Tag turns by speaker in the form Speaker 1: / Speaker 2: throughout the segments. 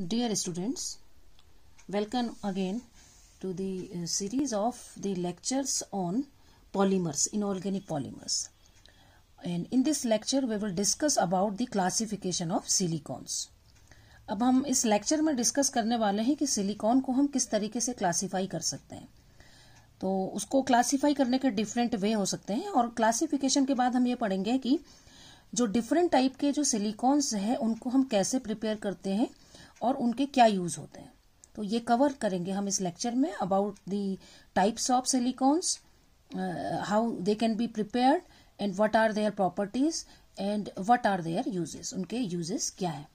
Speaker 1: Dear students, welcome again to the uh, series of the lectures on polymers, inorganic polymers. And in this lecture, we will discuss about the classification of silicons. अब हम इस lecture में discuss करने वाले हैं कि silicon को हम किस तरीके से क्लासिफाई कर सकते हैं तो उसको क्लासिफाई करने के डिफरेंट वे हो सकते हैं और क्लासिफिकेशन के बाद हम ये पढ़ेंगे कि जो डिफरेंट टाइप के जो सिलिकॉन्स हैं उनको हम कैसे प्रिपेयर करते हैं और उनके क्या यूज होते हैं तो ये कवर करेंगे हम इस लेक्चर में about the types of silicones how they can be prepared and what are their properties and what are their uses उनके यूजेस क्या है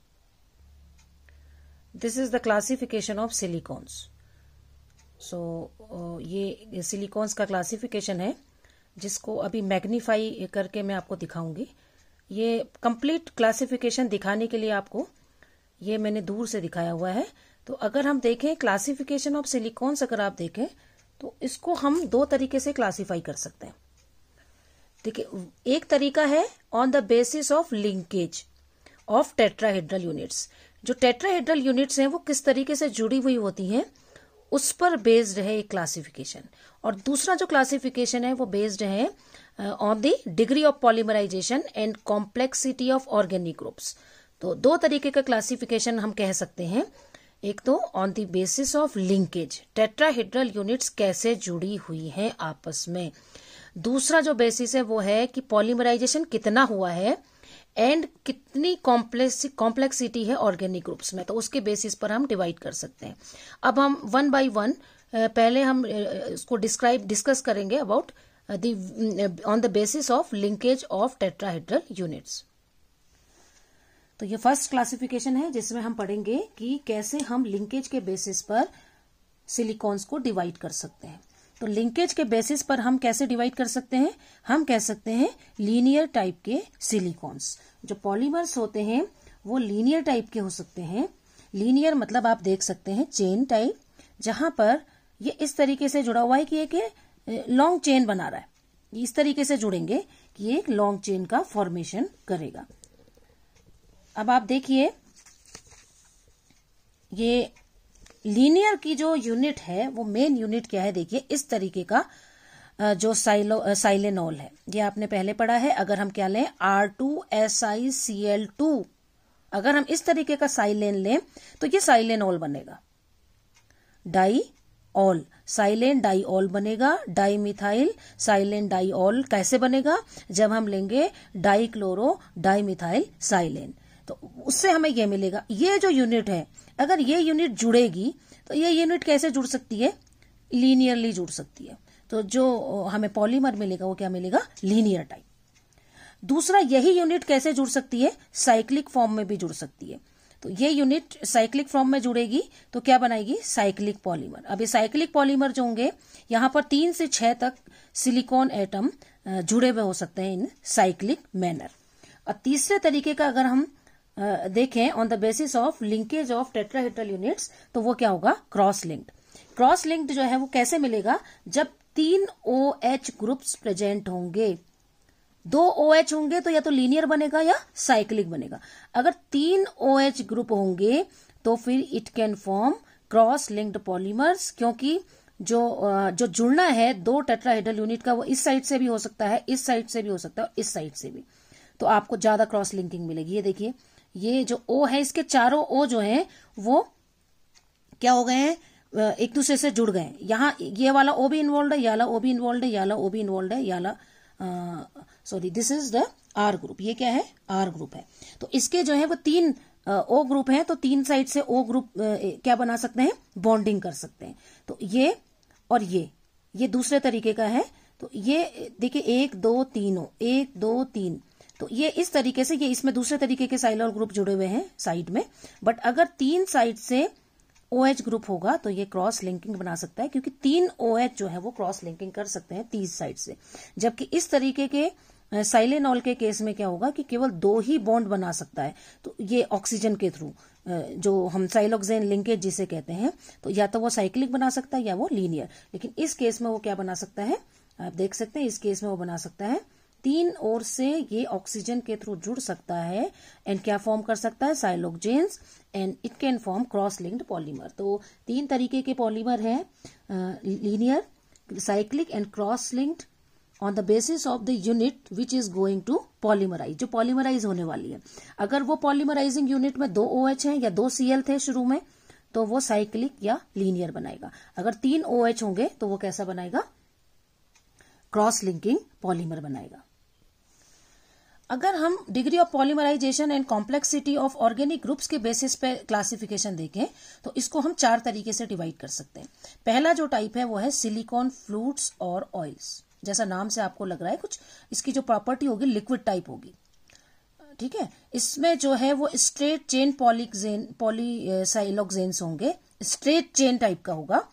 Speaker 1: this is the classification of silicones so ये सिलिकॉन्स का classification है जिसको अभी magnify करके मैं आपको दिखाऊंगी ये कंप्लीट क्लासिफिकेशन दिखाने के लिए आपको ये मैंने दूर से दिखाया हुआ है तो अगर हम देखें क्लासिफिकेशन ऑफ सिलिकॉन्स अगर आप देखें तो इसको हम दो तरीके से क्लासिफाई कर सकते हैं ठीक है एक तरीका है on the basis of linkage of tetrahedral units जो टेट्राहेड्रल यूनिट्स हैं वो किस तरीके से जुड़ी हुई होती हैं उस पर बेस्ड है एक क्लासिफिकेशन और दूसरा जो क्लासिफिकेशन है वो बेस्ड है on the degree of polymerization and complexity of organic groups तो दो तरीके का क्लासिफिकेशन हम कह सकते हैं एक तो on the basis of linkage tetrahedral units कैसे जुड़ी हुई हैं आपस में दूसरा जो बेसिस है वो है कि पॉलीमराइजेशन कितना हुआ है एंड कितनी कॉम्प्लेक्स कॉम्प्लेक्सिटी है ऑर्गेनिक ग्रुप्स में तो उसके बेसिस पर हम डिवाइड कर सकते हैं अब हम वन बाय वन पहले हम इसको डिस्क्राइब डिस्कस करेंगे about the on the basis of linkage of tetrahedral units तो ये फर्स्ट क्लासिफिकेशन है जिसमें हम पढ़ेंगे कि कैसे हम लिंकेज के बेसिस पर सिलिकॉन्स को डिवाइड कर सकते हैं तो लिंकेज के बेसिस पर हम कैसे डिवाइड कर सकते हैं हम कह सकते हैं लीनियर टाइप के सिलिकॉन्स जो पॉलीमर्स होते हैं वो लीनियर टाइप के हो सकते हैं लीनियर मतलब आप देख सकते हैं चेन टाइप जहां पर ये इस तरीके से जुड़ा हुआ है कि एक लॉन्ग चेन बना रहा है इस तरीके से जुड़ेंगे कि एक लॉन्ग चेन का फॉर्मेशन करेगा अब आप देखिए ये लीनियर की जो यूनिट है वो मेन यूनिट क्या है देखिए इस तरीके का जो साइलो साइलेनोल है ये आपने पहले पढ़ा है अगर हम क्या लें R two S I C L two अगर हम इस तरीके का साइलेन लें तो ये साइलेनोल बनेगा डाई ऑल साइलेन डाईऑल बनेगा डाई मिथाइल साइलेन डाईऑल कैसे बनेगा जब हम लेंगे die chloro di methyl silane तो उससे हमें ये मिलेगा ये जो यूनिट है अगर ये यूनिट जुड़ेगी तो ये यूनिट कैसे जुड़ सकती है लीनियरली जुड़ सकती है तो जो हमें पॉलीमर मिलेगा वो क्या मिलेगा लीनियर टाइप दूसरा यही यूनिट कैसे जुड़ सकती है साइक्लिक फॉर्म में भी जुड़ सकती है तो ये यूनिट साइक्लिक फॉर्म में जुड़ेगी तो क्या बनाएगी साइक्लिक पॉलीमर अब ये साइक्लिक पॉलीमर जो होंगे यहां पर तीन से छह तक सिलिकॉन एटम जुड़े हुए हो सकते हैं इन साइक्लिक मैनर और तीसरे तरीके का अगर हम देखें on the basis of linkage of tetrahedral units तो वो क्या होगा क्रॉस लिंक्ड क्रॉस लिंक्ड जो है वो कैसे मिलेगा जब तीन ओ एच ग्रुप्स प्रेजेंट होंगे दो ओ एच होंगे तो या तो लीनियर बनेगा या साइक्लिक बनेगा अगर तीन ओ एच ग्रुप होंगे तो फिर it can form cross linked polymers क्योंकि जो जो जुड़ना है दो टेट्राहेड्रल यूनिट का वो इस साइड से भी हो सकता है इस साइड से भी हो सकता है इस साइड से भी तो आपको ज्यादा क्रॉस लिंकिंग मिलेगी ये देखिए ये जो ओ है इसके चारों ओ जो है वो क्या हो गए हैं एक दूसरे से जुड़ गए यहाँ ये वाला ओ भी इन्वॉल्व है याला ओ भी इन्वॉल्व है याला ओ भी इन्वॉल्व है याला sorry this is the R group ये क्या है आर ग्रुप है तो इसके जो है वो तीन ओ ग्रुप है तो तीन साइड से ओ ग्रुप क्या बना सकते हैं बॉन्डिंग कर सकते हैं तो ये और ये ये दूसरे तरीके का है तो ये देखिए एक दो तीन ओ एक दो तीन तो ये इस तरीके से ये इसमें दूसरे तरीके के साइलॉल ग्रुप जुड़े हुए हैं साइड में बट अगर तीन साइड से ओ OH ग्रुप होगा तो ये क्रॉस लिंकिंग बना सकता है क्योंकि तीन ओ OH जो है वो क्रॉस लिंकिंग कर सकते हैं तीस साइड से जबकि इस तरीके के साइलेनॉल के केस में क्या होगा कि केवल दो ही बॉन्ड बना सकता है तो ये ऑक्सीजन के थ्रू जो हम साइलोक्सेन लिंकेज जिसे कहते हैं तो या तो वो साइक्लिक बना सकता है या वो लीनियर लेकिन इस केस में वो क्या बना सकता है आप देख सकते हैं इस केस में वो बना सकता है तीन ओर से ये ऑक्सीजन के थ्रू जुड़ सकता है एंड क्या फॉर्म कर सकता है siloxanes and it can form cross linked polymer तो तीन तरीके के पॉलीमर हैं linear cyclic and cross linked on the basis of the unit which is going to polymerize जो पॉलीमराइज होने वाली है अगर वो पॉलीमराइजिंग यूनिट में दो ओ OH है या दो सी थे शुरू में तो वो साइक्लिक या लीनियर बनाएगा अगर तीन ओ OH होंगे तो वो कैसा बनाएगा क्रॉस लिंकिंग पॉलीमर बनाएगा अगर हम degree of polymerization and complexity of organic groups के बेसिस पे क्लासिफिकेशन देखें तो इसको हम चार तरीके से डिवाइड कर सकते हैं पहला जो टाइप है वो है सिलिकॉन फ्लूड्स और ऑयल्स जैसा नाम से आपको लग रहा है कुछ इसकी जो प्रॉपर्टी होगी लिक्विड टाइप होगी ठीक है इसमें जो है वो स्ट्रेट चेन पॉलिक्जेन पॉलीसाइलोक्जेन्स होंगे स्ट्रेट चेन टाइप का होगा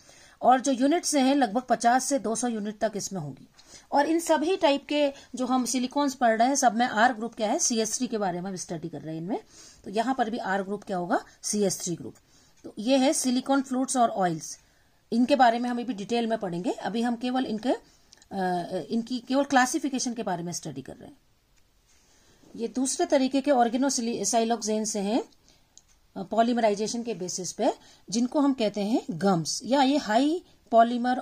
Speaker 1: और जो यूनिट्स हैं लगभग 50 से 200 यूनिट तक इसमें होगी और इन सभी टाइप के जो हम सिलिकॉन्स पढ़ रहे हैं सब में आर ग्रुप क्या है सीएस थ्री के बारे में हम स्टडी कर रहे हैं इनमें तो यहां पर भी आर ग्रुप क्या होगा सी एस थ्री ग्रुप तो ये है सिलिकॉन फ्लूड्स और ऑयल्स इनके बारे में हम अभी डिटेल में पढ़ेंगे अभी हम केवल इनके आ, इनकी केवल क्लासिफिकेशन के बारे में स्टडी कर रहे हैं ये दूसरे तरीके के से हैं पॉलीमराइजेशन के बेसिस पे जिनको हम कहते हैं गम्स या ये हाई पॉलीमर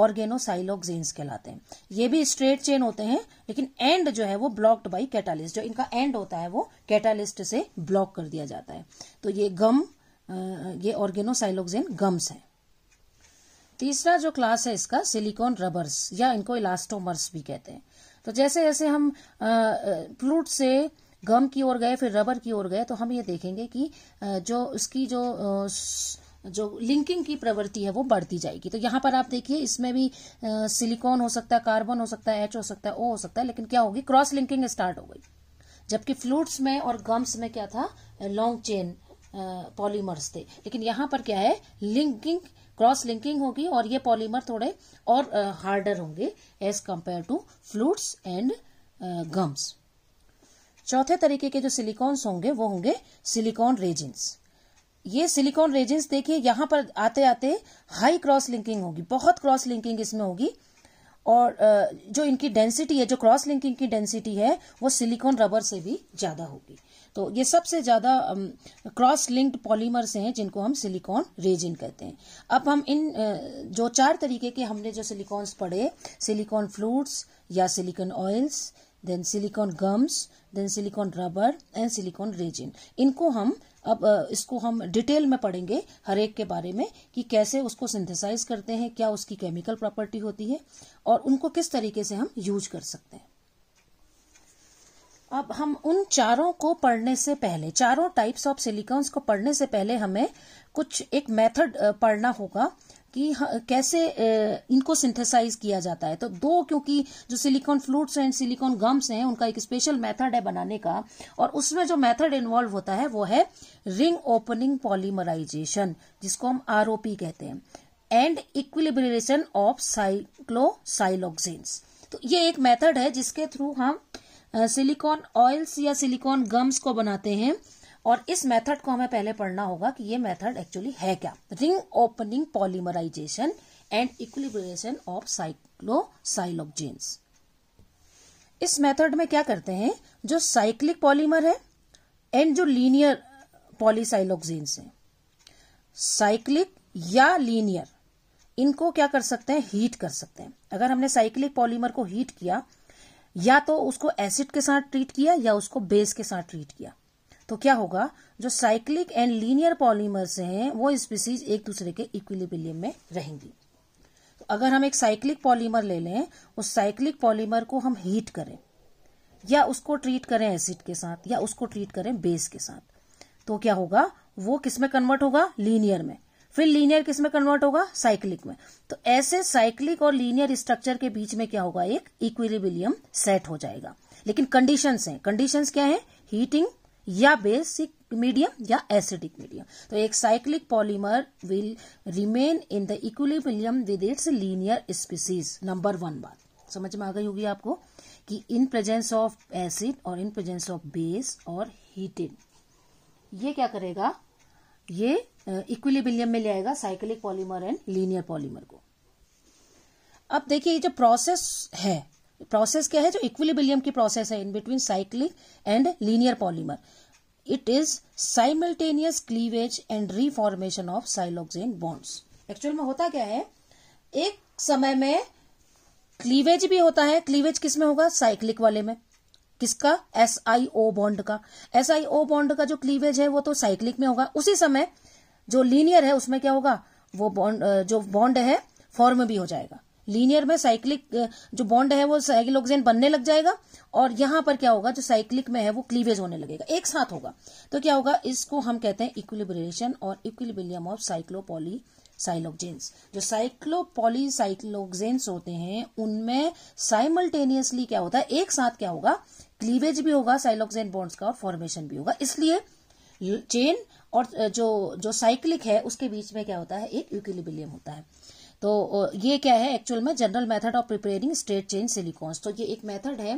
Speaker 1: ऑर्गेनोसाइलोक्सिन्स कहलाते हैं ये भी स्ट्रेट चेन होते हैं लेकिन एंड जो है वो ब्लॉक्ड बाई कैटालिस्ट जो इनका एंड होता है वो कैटालिस्ट से ब्लॉक कर दिया जाता है तो ये गम ये ऑर्गेनोसाइलोक्सेन गम्स है तीसरा जो क्लास है इसका सिलिकॉन रबर्स या इनको इलास्टोमर्स भी कहते हैं तो जैसे जैसे हम फ्लूट से गम की ओर गए फिर रबर की ओर गए तो हम ये देखेंगे कि जो उसकी जो जो लिंकिंग की प्रवृत्ति है वो बढ़ती जाएगी तो यहाँ पर आप देखिए इसमें भी सिलिकॉन हो सकता है कार्बन हो सकता है एच हो सकता है ओ हो सकता है लेकिन क्या होगी क्रॉस लिंकिंग स्टार्ट हो गई जबकि फ्लूट्स में और गम्स में क्या था लॉन्ग चेन पॉलीमर्स थे लेकिन यहां पर क्या है लिंकिंग क्रॉस लिंकिंग होगी और ये पॉलीमर थोड़े और हार्डर होंगे as compared to fluids and gums चौथे तरीके के जो सिलिकॉन्स होंगे वो होंगे सिलिकॉन रेजिंस ये सिलिकॉन रेजिन्स देखिए यहां पर आते आते हाई क्रॉस लिंकिंग होगी बहुत क्रॉस लिंकिंग इसमें होगी और जो इनकी डेंसिटी है जो क्रॉस लिंकिंग की डेंसिटी है वो सिलिकॉन रबर से भी ज्यादा होगी तो ये सबसे ज्यादा क्रॉस लिंक्ड पॉलीमर्स हैं जिनको हम सिलिकॉन रेजिन कहते हैं अब हम इन जो चार तरीके के हमने जो सिलिकॉन्स पढ़े सिलिकॉन फ्लूड्स या silicone oils then silicone gums then silicone rubber and silicone resin इनको हम अब इसको हम डिटेल में पढ़ेंगे हर एक के बारे में कि कैसे उसको सिंथेसाइज करते हैं क्या उसकी केमिकल प्रॉपर्टी होती है और उनको किस तरीके से हम यूज कर सकते हैं अब हम उन चारों को पढ़ने से पहले चारों टाइप्स ऑफ सिलिकॉन्स को पढ़ने से पहले हमें कुछ एक मेथड पढ़ना होगा कि कैसे इनको सिंथेसाइज किया जाता है तो दो क्योंकि जो silicone fluids and silicone gums हैं उनका एक स्पेशल मेथड है बनाने का और उसमें जो मेथड इन्वॉल्व होता है वो है रिंग ओपनिंग पॉलीमराइजेशन जिसको हम आरओपी कहते हैं एंड इक्विलिब्रेशन ऑफ साइक्लोसाइलोक्सिन्स तो ये एक मेथड है जिसके थ्रू हम सिलिकॉन ऑयल्स या सिलिकॉन गम्स को बनाते हैं और इस मेथड को हमें पहले पढ़ना होगा कि ये मेथड एक्चुअली है क्या ring opening polymerization and equilibration of cyclosiloxanes इस मेथड में क्या करते हैं जो साइक्लिक पॉलीमर है एंड जो लीनियर पॉलीसाइलोक्सिन्स हैं साइक्लिक या लीनियर इनको क्या कर सकते हैं हीट कर सकते हैं अगर हमने साइक्लिक पॉलीमर को हीट किया या तो उसको एसिड के साथ ट्रीट किया या उसको बेस के साथ ट्रीट किया तो क्या होगा जो साइक्लिक एंड लीनियर पॉलीमर्स हैं वो स्पीसीज एक दूसरे के इक्विलिबिलियम में रहेंगी तो अगर हम एक साइक्लिक पॉलीमर ले लें उस साइक्लिक पॉलीमर को हम हीट करें या उसको ट्रीट करें एसिड के साथ या उसको ट्रीट करें बेस के साथ तो क्या होगा वो किस में कन्वर्ट होगा लीनियर में फिर लीनियर किस में कन्वर्ट होगा साइक्लिक में तो ऐसे साइक्लिक और लीनियर स्ट्रक्चर के बीच में क्या होगा एक इक्विलिबिलियम सेट हो जाएगा लेकिन कंडीशंस हैं कंडीशंस क्या है हीटिंग या बेसिक मीडियम या एसिडिक मीडियम तो एक cyclic polymer will remain in the equilibrium with its linear species number one बात समझ में आ गई होगी आपको कि इन प्रेजेंस ऑफ एसिड और इन प्रेजेंस ऑफ बेस और हीटेड ये क्या करेगा ये इक्विलिब्रियम में ले आएगा cyclic polymer and linear polymer को अब देखिए ये जो प्रोसेस है प्रोसेस क्या है जो इक्विलिबिलियम की प्रोसेस है in between cyclic and linear polymer it is simultaneous cleavage and reformation of siloxane bonds actual में होता क्या है एक समय में क्लीवेज भी होता है क्लीवेज किसमें होगा साइक्लिक वाले में किसका एस आई ओ बॉन्ड का एस आई ओ बॉन्ड का जो क्लीवेज है वो तो साइक्लिक में होगा उसी समय जो लीनियर है उसमें क्या होगा वो बॉन्ड जो बॉन्ड है फॉर्म भी हो जाएगा लीनियर में साइक्लिक जो बॉन्ड है वो साइक्लोक्सेन बनने लग जाएगा और यहां पर क्या होगा जो साइक्लिक में है वो क्लीवेज होने लगेगा एक साथ होगा तो क्या होगा इसको हम कहते हैं इक्विलिब्रेशन और इक्विलिबिलियम ऑफ साइक्लोपोली साइलोक्जेंस जो साइक्लोपोली साइक्लोक्जेंस होते हैं उनमें साइमल्टेनियसली क्या होता है एक साथ क्या होगा क्लीवेज भी होगा साइलोक्जेन बॉन्ड्स का और फॉर्मेशन भी होगा इसलिए चेन और जो जो साइक्लिक है उसके बीच में क्या होता है एक इक्विलिबिलियम होता है तो ये क्या है एक्चुअल में general method of preparing state change silicones तो ये एक मेथड है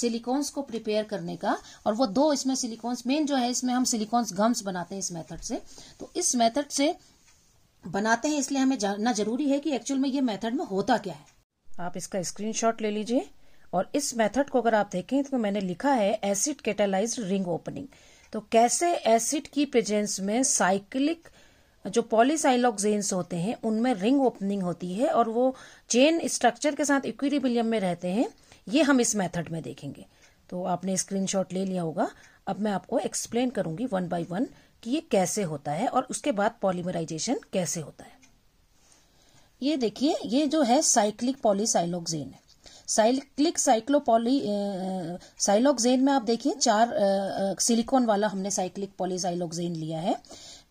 Speaker 1: सिलिकॉन्स को प्रिपेयर करने का और वो दो इसमें सिलिकॉन्स मेन जो है इसमें हम सिलिकॉन्स गम्स बनाते हैं इस मेथड से तो इस मेथड से बनाते हैं इसलिए हमें जानना जरूरी है कि एक्चुअल में ये मेथड में होता क्या है आप इसका स्क्रीन ले लीजिए और इस मेथड को अगर आप देखें तो मैंने लिखा है एसिड कैटेलाइज रिंग ओपनिंग तो कैसे एसिड की प्रेजेंस में साइक्लिक जो पॉलीसाइलॉक्सेन्स होते हैं उनमें रिंग ओपनिंग होती है और वो चेन स्ट्रक्चर के साथ इक्विटीबिलियम में रहते हैं ये हम इस मेथड में देखेंगे तो आपने स्क्रीनशॉट ले लिया होगा अब मैं आपको एक्सप्लेन करूंगी वन बाय वन कि ये कैसे होता है और उसके बाद पॉलीमराइजेशन कैसे होता है ये देखिए ये जो है साइक्लिक पॉलीसाइलॉक्सेन है साइक्लिक साइक्लोपॉली साइलॉक्सेन में आप देखिए चार सिलिकॉन वाला हमने साइक्लिक पॉलीसाइलॉक्सेन लिया है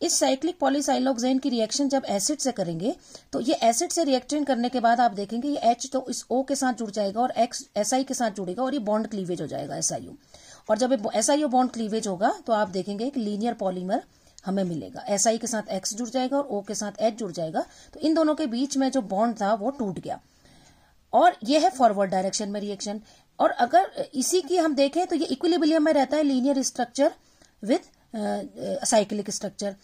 Speaker 1: इस साइक्लिक पॉलीसाइलोक्सेन की रिएक्शन जब एसिड से करेंगे तो ये एसिड से रिएक्शन करने के बाद आप देखेंगे ये एच तो इस ओ के साथ जुड़ जाएगा और एक्स एस के साथ जुड़ेगा और ये बॉन्ड क्लीवेज हो जाएगा एस और जब एस आई बॉन्ड क्लीवेज होगा तो आप देखेंगे एक लीनियर पॉलीमर हमें मिलेगा एस के साथ एक्स जुड़ जाएगा और ओ के साथ एच जुड़ जाएगा तो इन दोनों के बीच में जो बॉन्ड था वो टूट गया और ये है फॉरवर्ड डायरेक्शन में रिएक्शन और अगर इसी की हम देखें तो ये इक्विलिबिलियम में रहता है linear structure with cyclic structure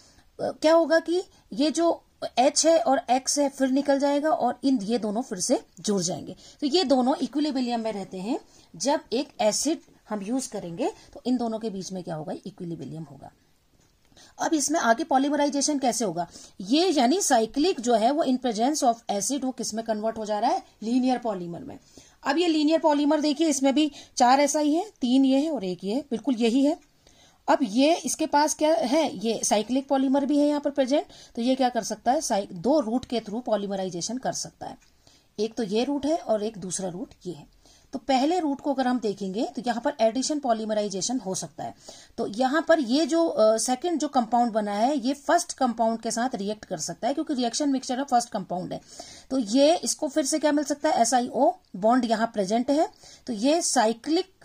Speaker 1: क्या होगा कि ये जो एच है और एक्स है फिर निकल जाएगा और इन ये दोनों फिर से जुड़ जाएंगे तो ये दोनों इक्विलिबिलियम में रहते हैं जब एक एसिड हम यूज करेंगे तो इन दोनों के बीच में क्या होगा इक्विलिबिलियम होगा अब इसमें आगे पॉलीमराइजेशन कैसे होगा ये यानी साइक्लिक जो है वो इन प्रेजेंस ऑफ एसिड वो किसमें कन्वर्ट हो जा रहा है लीनियर पॉलीमर में अब ये लीनियर पॉलीमर देखिए इसमें भी चार ऐसा ही है तीन ये है और एक ये बिल्कुल यही है अब ये इसके पास क्या है ये साइक्लिक पॉलीमर भी है यहाँ पर प्रेजेंट तो ये क्या कर सकता है दो रूट के थ्रू पॉलीमराइजेशन कर सकता है एक तो ये रूट है और एक दूसरा रूट ये है तो पहले रूट को अगर हम देखेंगे तो यहाँ पर एडिशन पॉलीमराइजेशन हो सकता है तो यहाँ पर ये जो सेकंड uh, जो कंपाउंड बना है ये फर्स्ट कंपाउंड के साथ रिएक्ट कर सकता है क्योंकि reaction mixture of first compound है तो ये इसको फिर से क्या मिल सकता है एसआईओ बॉन्ड यहाँ प्रेजेंट है तो ये साइक्लिक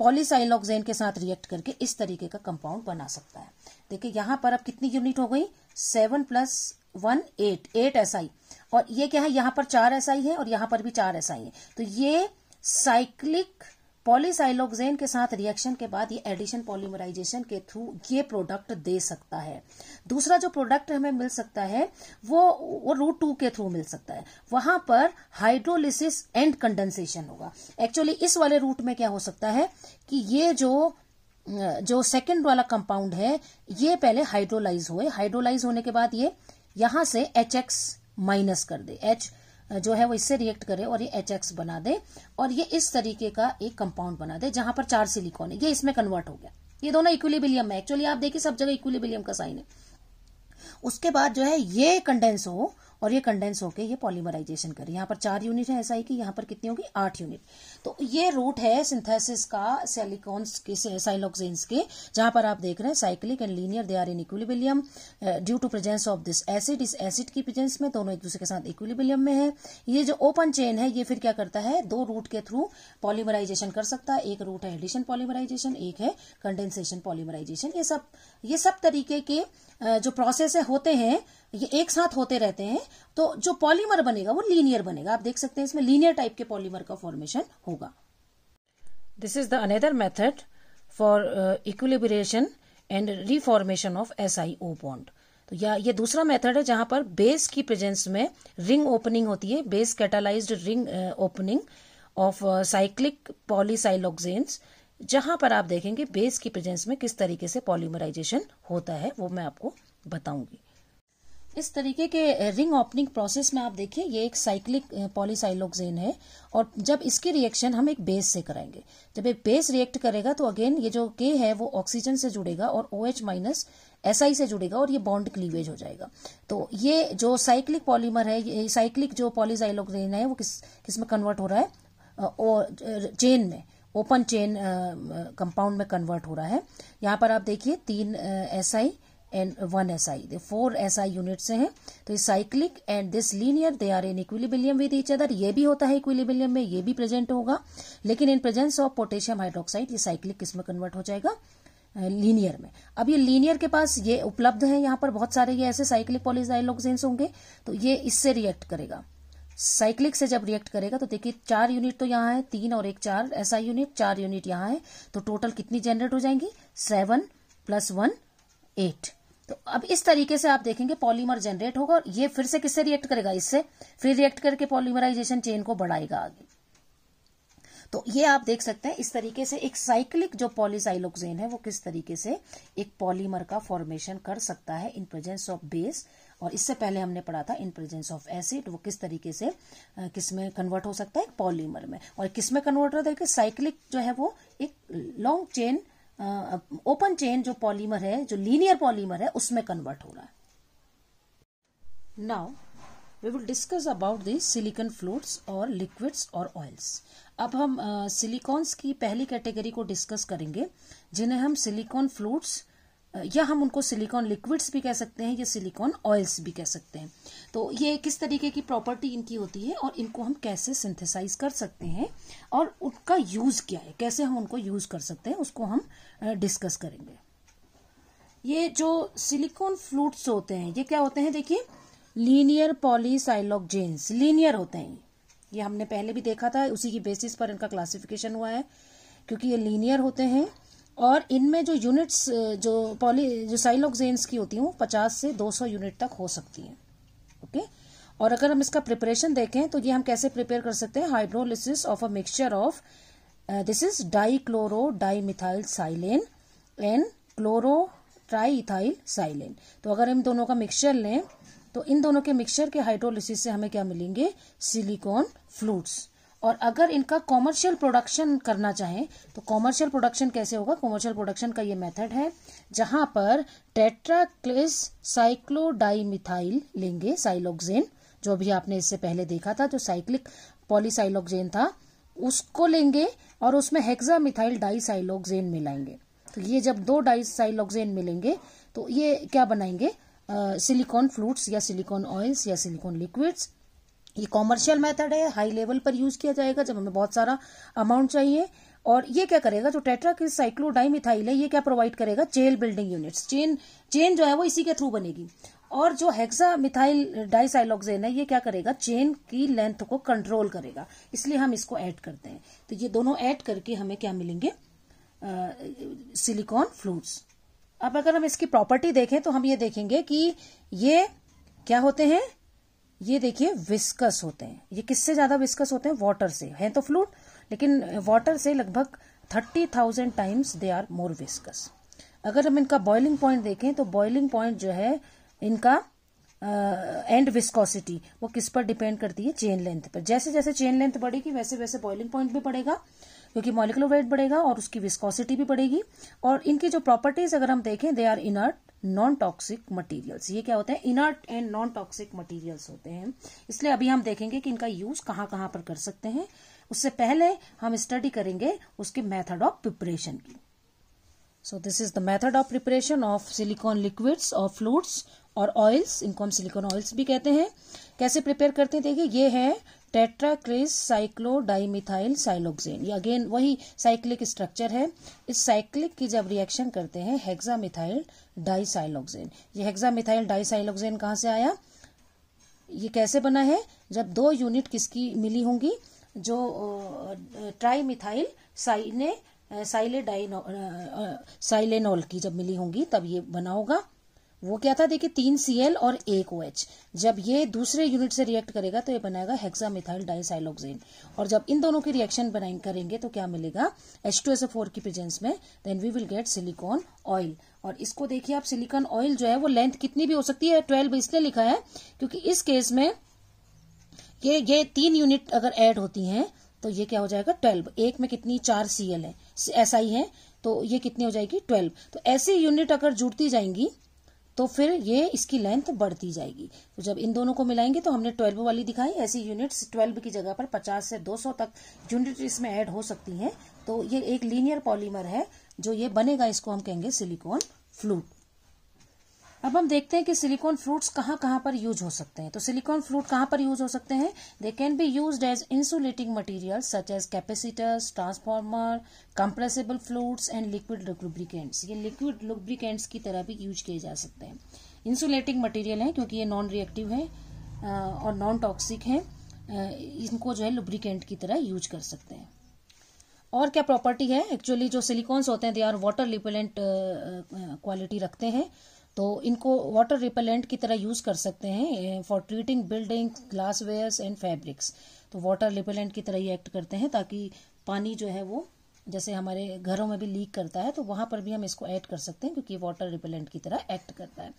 Speaker 1: पॉलीसाइलॉक्सेन के साथ रिएक्ट करके इस तरीके का कंपाउंड बना सकता है देखिए यहां पर अब कितनी यूनिट हो गई seven plus one eight eight S I और ये क्या है यहां पर चार एस आई है और यहां पर भी चार एस आई है तो ये साइक्लिक पॉलीसाइलोक्सेन के साथ रिएक्शन के बाद ये एडिशन पॉलीमराइजेशन के थ्रू ये प्रोडक्ट दे सकता है दूसरा जो प्रोडक्ट हमें मिल सकता है वो वो रूट टू के थ्रू मिल सकता है वहां पर हाइड्रोलिसिस एंड कंडेंसेशन होगा एक्चुअली इस वाले रूट में क्या हो सकता है कि ये जो जो सेकेंड वाला कंपाउंड है ये पहले हाइड्रोलाइज हुए हाइड्रोलाइज होने के बाद ये यहां से एच एक्स माइनस कर दे एच जो है वो इससे रिएक्ट करे और ये एच एक्स बना दे और ये इस तरीके का एक कंपाउंड बना दे जहां पर चार सिलिकॉन है ये इसमें कन्वर्ट हो गया ये दोनों इक्विलिबिलियम है एक्चुअली आप देखिए सब जगह इक्विलिबिलियम का साइन है उसके बाद जो है ये कंडेंस हो और ये कंडेंस होकर ये पॉलीमराइजेशन करें यहाँ पर चार यूनिट है ऐसा ही कि यहाँ पर कितनी होगी आठ यूनिट तो ये रूट है सिंथेसिस का सेलिकॉन्स के साइलोक्सेन्स के जहां पर आप देख रहे हैं cyclic and linear they are in equilibrium due to presence of this acid इस एसिड की प्रेजेंस में दोनों एक दूसरे के साथ इक्विबिलियम में है ये जो ओपन चेन है ये फिर क्या करता है दो रूट के थ्रू पॉलीमराइजेशन कर सकता है एक रूट है एडिशन पॉलीमराइजेशन एक है कंडेंसेशन पॉलीमराइजेशन ये सब ये सब तरीके के जो प्रोसेस है होते हैं ये एक साथ होते रहते हैं तो जो पॉलीमर बनेगा वो लीनियर बनेगा आप देख सकते हैं इसमें लीनियर टाइप के पॉलीमर का फॉर्मेशन होगा this is the another method for equilibration and reformation of S I O bond तो या ये दूसरा मेथड है जहां पर बेस की प्रेजेंस में रिंग ओपनिंग होती है base catalysed ring opening of cyclic polysiloxanes जहां पर आप देखेंगे बेस की प्रेजेंस में किस तरीके से पॉलीमराइजेशन होता है वो मैं आपको बताऊंगी इस तरीके के रिंग ओपनिंग प्रोसेस में आप देखिए ये एक साइक्लिक पॉलीसाइलोक्सेन है और जब इसकी रिएक्शन हम एक बेस से कराएंगे जब एक बेस रिएक्ट करेगा तो अगेन ये जो के है वो ऑक्सीजन से जुड़ेगा और O H minus S I से जुड़ेगा और ये बॉन्ड क्लीवेज हो जाएगा तो ये जो साइक्लिक पॉलीमर है ये साइक्लिक जो पॉलीसाइलोक्सेन है वो किस किस में कन्वर्ट हो रहा है और चेन में ओपन चेन कंपाउंड में कन्वर्ट हो रहा है यहाँ पर आप देखिए तीन S I and one S I four S I unit से है तो cyclic and this linear they are in equilibrium with each other ये भी होता है इक्विलिबिलियम में ये भी प्रेजेंट होगा लेकिन in presence of potassium hydroxide ये साइक्लिक किस में कन्वर्ट हो जाएगा लीनियर में अब ये लीनियर के पास ये उपलब्ध है यहाँ पर बहुत सारे ये ऐसे साइक्लिक पॉलिजाइलोक्सेंस होंगे तो ये इससे रिएक्ट करेगा साइक्लिक से जब रिएक्ट करेगा तो देखिए चार यूनिट तो यहाँ है तीन और एक चार ऐसा यूनिट चार यूनिट यहाँ है तो टोटल कितनी जनरेट हो जाएंगी सेवन प्लस वन एट तो अब इस तरीके से आप देखेंगे पॉलीमर जनरेट होगा और ये फिर से किससे रिएक्ट करेगा इससे फिर रिएक्ट करके पॉलीमराइजेशन चेन को बढ़ाएगा आगे तो ये आप देख सकते हैं इस तरीके से एक साइक्लिक जो पॉलीसाइलोक्सेन है वो किस तरीके से एक पॉलीमर का फॉर्मेशन कर सकता है इन प्रेजेंस ऑफ बेस और इससे पहले हमने पढ़ा था इन प्रेजेंस ऑफ एसिड वो किस तरीके से किस में कन्वर्ट हो सकता है पॉलीमर में और किस में कन्वर्ट होता है साइक्लिक जो है वो एक लॉन्ग चेन ओपन चेन जो पॉलीमर है जो लीनियर पॉलीमर है उसमें कन्वर्ट हो रहा है now we will discuss about this silicone fluids और लिक्विड्स और ऑयल्स अब हम सिलिकॉन्स uh, की पहली कैटेगरी को डिस्कस करेंगे जिन्हें हम सिलिकॉन फ्लूड्स या हम उनको सिलिकॉन लिक्विड्स भी कह सकते हैं या सिलिकॉन ऑयल्स भी कह सकते हैं तो ये किस तरीके की प्रॉपर्टी इनकी होती है और इनको हम कैसे सिंथेसाइज कर सकते हैं और उनका यूज़ क्या है कैसे हम उनको यूज़ कर सकते हैं उसको हम डिस्कस करेंगे ये जो सिलिकॉन फ्लूट्स होते हैं ये क्या होते हैं देखिए लीनियर पॉलीसाइलॉक्जेन्स लीनियर होते हैं ये हमने पहले भी देखा था उसी की बेसिस पर इनका क्लासिफिकेशन हुआ है क्योंकि ये लीनियर होते हैं और इनमें जो यूनिट्स जो पॉली जो साइलोक्जेन्स की होती हैं वो पचास से दो सौ यूनिट तक हो सकती हैं ओके और अगर हम इसका प्रिपरेशन देखें तो ये हम कैसे प्रिपेयर कर सकते हैं hydrolysis of a mixture of this is di methyl silane and chloro triethyl silane तो अगर इन दोनों का मिक्सचर लें तो इन दोनों के मिक्सचर के हाइड्रोलिसिस से हमें क्या मिलेंगे सिलिकॉन फ्लूड्स और अगर इनका कॉमर्शियल प्रोडक्शन करना चाहें तो कॉमर्शियल प्रोडक्शन कैसे होगा कॉमर्शियल प्रोडक्शन का ये मेथड है जहां पर टेट्राक्लिस साइक्लोडाइमिथाइल लेंगे साइलोक्जेन जो अभी आपने इससे पहले देखा था जो साइक्लिक पॉलीसाइलोक्जेन था उसको लेंगे और उसमें हेक्सामिथाइल डाइसाइलोक्जेन मिलाएंगे तो ये जब दो डाइसाइलोक्जेन मिलेंगे तो ये क्या बनाएंगे सिलिकॉन फ्लूट्स या सिलिकॉन ऑयल्स या सिलिकॉन लिक्विड्स ये कॉमर्शियल मेथड है हाई लेवल पर यूज किया जाएगा जब हमें बहुत सारा अमाउंट चाहिए और ये क्या करेगा जो टेट्रा की मिथाइल है ये क्या प्रोवाइड करेगा चेल बिल्डिंग यूनिट्स चेन चेन जो है वो इसी के थ्रू बनेगी और जो हेक्सा मिथाइल डाइसाइलॉक्सेन है ये क्या करेगा चेन की लेंथ को कंट्रोल करेगा इसलिए हम इसको ऐड करते हैं तो ये दोनों ऐड करके हमें क्या मिलेंगे सिलिकॉन फ्लूड्स अब अगर हम इसकी प्रॉपर्टी देखें तो हम ये देखेंगे कि ये क्या होते हैं ये देखिए विस्कस होते हैं ये किससे ज्यादा विस्कस होते हैं वाटर से है तो फ्लूड लेकिन वाटर से लगभग thirty thousand times they are more viscous अगर हम इनका बॉइलिंग पॉइंट देखें तो बॉइलिंग पॉइंट जो है इनका एंड uh, विस्कोसिटी वो किस पर डिपेंड करती है चेन लेंथ पर जैसे जैसे चेन लेंथ बढ़ेगी वैसे वैसे बॉइलिंग पॉइंट भी बढ़ेगा क्योंकि मॉलिकुलर वेट बढ़ेगा और उसकी विस्कोसिटी भी बढ़ेगी और इनकी जो प्रॉपर्टीज अगर हम देखें they are inert non toxic materials ये क्या होते हैं inert and non toxic materials होते हैं इसलिए अभी हम देखेंगे कि इनका यूज कहाँ कहाँ पर कर सकते हैं उससे पहले हम स्टडी करेंगे उसके मेथड ऑफ प्रिपरेशन की so this is the method of preparation of silicone liquids और फ्लूड्स और ऑयल्स इनको हम सिलिकॉन ऑयल्स भी कहते हैं कैसे प्रिपेयर करते हैं देखिए ये है टेट्राक्रेस साइक्लो डाइमिथाइल साइलोक्सेन ये अगेन वही साइक्लिक स्ट्रक्चर है इस साइक्लिक की जब रिएक्शन करते हैं हेक्सामिथाइल डाइसाइलोक्सेन ये हेक्सामिथाइल डाइसाइलोक्सेन कहाँ से आया ये कैसे बना है जब दो यूनिट किसकी मिली होंगी जो ट्राई मिथाइल साइने डाइनो साइलेनोल की जब मिली होंगी तब ये बना होगा वो क्या था देखिए तीन सी एल और एक ओ OH। एच जब ये दूसरे यूनिट से रिएक्ट करेगा तो ये बनाएगा हेक्सामिथाइल डाइसाइलोक्सेन और जब इन दोनों की रिएक्शन बनाएं करेंगे तो क्या मिलेगा एच टू एस फोर की प्रेजेंस में then we will get silicone oil और इसको देखिए आप सिलिकॉन ऑयल जो है वो लेंथ कितनी भी हो सकती है ट्वेल्व इसलिए लिखा है क्योंकि इस केस में ये ये तीन यूनिट अगर एड होती है तो ये क्या हो जाएगा ट्वेल्व एक में कितनी चार सी एल है एस आई है तो ये कितनी हो जाएगी ट्वेल्व तो ऐसी यूनिट अगर जुड़ती जाएंगी तो फिर ये इसकी लेंथ बढ़ती जाएगी तो जब इन दोनों को मिलाएंगे तो हमने ट्वेल्व वाली दिखाई ऐसी यूनिट्स ट्वेल्व की जगह पर पचास से दो सौ तक यूनिट इसमें ऐड हो सकती हैं तो ये एक लीनियर पॉलीमर है जो ये बनेगा इसको हम कहेंगे सिलिकॉन फ्लूट अब हम देखते हैं कि सिलिकॉन फ्रूट्स कहाँ कहाँ पर यूज हो सकते हैं तो सिलिकॉन फ्रूट कहाँ पर यूज हो सकते हैं they can be use as insulating material such as capacitors transformer compressible fluids and liquid lubricants ये लिक्विड लुब्रिकेंट्स की तरह भी यूज किए जा सकते हैं इंसुलेटिंग मटीरियल है क्योंकि ये नॉन रिएक्टिव है और नॉन टॉक्सिक है इनको जो है लुब्रिकेंट की तरह यूज कर सकते हैं और क्या प्रॉपर्टी है एक्चुअली जो सिलिकॉन्स होते हैं they are water repellent quality रखते हैं तो इनको वाटर रिपेलेंट की तरह यूज़ कर सकते हैं for treating building glasswares and fabrics तो वाटर रिपेलेंट की तरह ही एक्ट करते हैं ताकि पानी जो है वो जैसे हमारे घरों में भी लीक करता है तो वहाँ पर भी हम इसको ऐड कर सकते हैं क्योंकि वाटर रिपेलेंट की तरह एक्ट करता है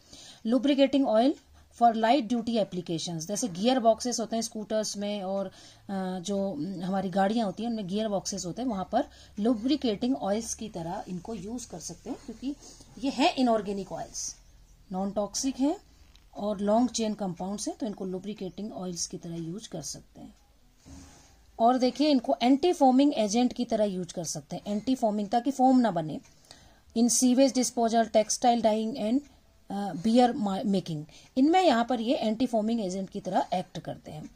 Speaker 1: lubricating oil for light duty application जैसे गियर बॉक्सेस होते हैं स्कूटर्स में और जो हमारी गाड़ियाँ होती हैं उनमें गियर बॉक्सेस होते हैं वहां पर लुब्रिकेटिंग ऑयल्स की तरह इनको यूज़ कर सकते हैं क्योंकि ये है इनऑर्गेनिक ऑयल्स नॉन टॉक्सिक हैं और लॉन्ग चेन कंपाउंड्स हैं तो इनको लुब्रिकेटिंग ऑयल्स की तरह यूज कर सकते हैं और देखिए इनको एंटी फॉर्मिंग एजेंट की तरह यूज कर सकते हैं एंटी फॉर्मिंग ताकि फॉर्म ना बने in sewage disposal textile dyeing and beer making इनमें यहाँ पर ये एंटी फोमिंग एजेंट की तरह एक्ट करते हैं